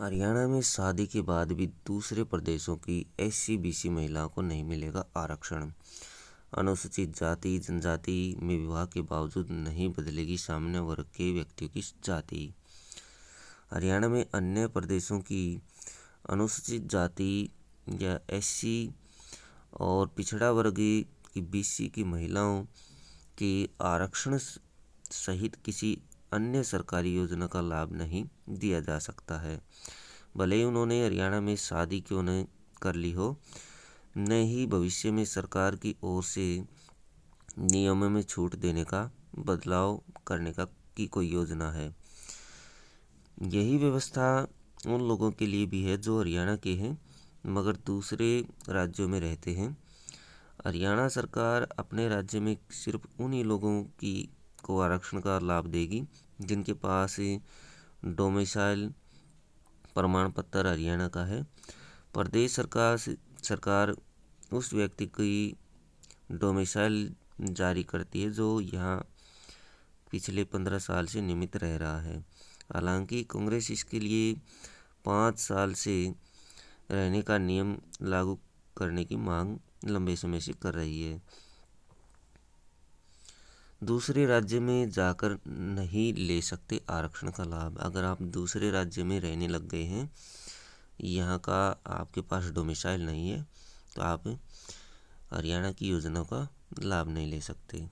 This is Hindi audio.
हरियाणा में शादी के बाद भी दूसरे प्रदेशों की एस सी महिलाओं को नहीं मिलेगा आरक्षण अनुसूचित जाति जनजाति में विवाह के बावजूद नहीं बदलेगी सामने वर्ग के व्यक्तियों की जाति हरियाणा में अन्य प्रदेशों की अनुसूचित जाति या एस और पिछड़ा वर्ग की बीसी की महिलाओं की आरक्षण सहित किसी अन्य सरकारी योजना का लाभ नहीं दिया जा सकता है भले ही उन्होंने हरियाणा में शादी क्यों नहीं कर ली हो न ही भविष्य में सरकार की ओर से नियमों में छूट देने का बदलाव करने का की कोई योजना है यही व्यवस्था उन लोगों के लिए भी है जो हरियाणा के हैं मगर दूसरे राज्यों में रहते हैं हरियाणा सरकार अपने राज्य में सिर्फ उन्हीं लोगों की को आरक्षण का लाभ देगी जिनके पास डोमिसाइल प्रमाण पत्र हरियाणा का है प्रदेश सरकार सरकार उस व्यक्ति की डोमिसाइल जारी करती है जो यहाँ पिछले पंद्रह साल से नियमित रह रहा है हालांकि कांग्रेस इसके लिए पाँच साल से रहने का नियम लागू करने की मांग लंबे समय से कर रही है दूसरे राज्य में जाकर नहीं ले सकते आरक्षण का लाभ अगर आप दूसरे राज्य में रहने लग गए हैं यहाँ का आपके पास डोमिसाइल नहीं है तो आप हरियाणा की योजनाओं का लाभ नहीं ले सकते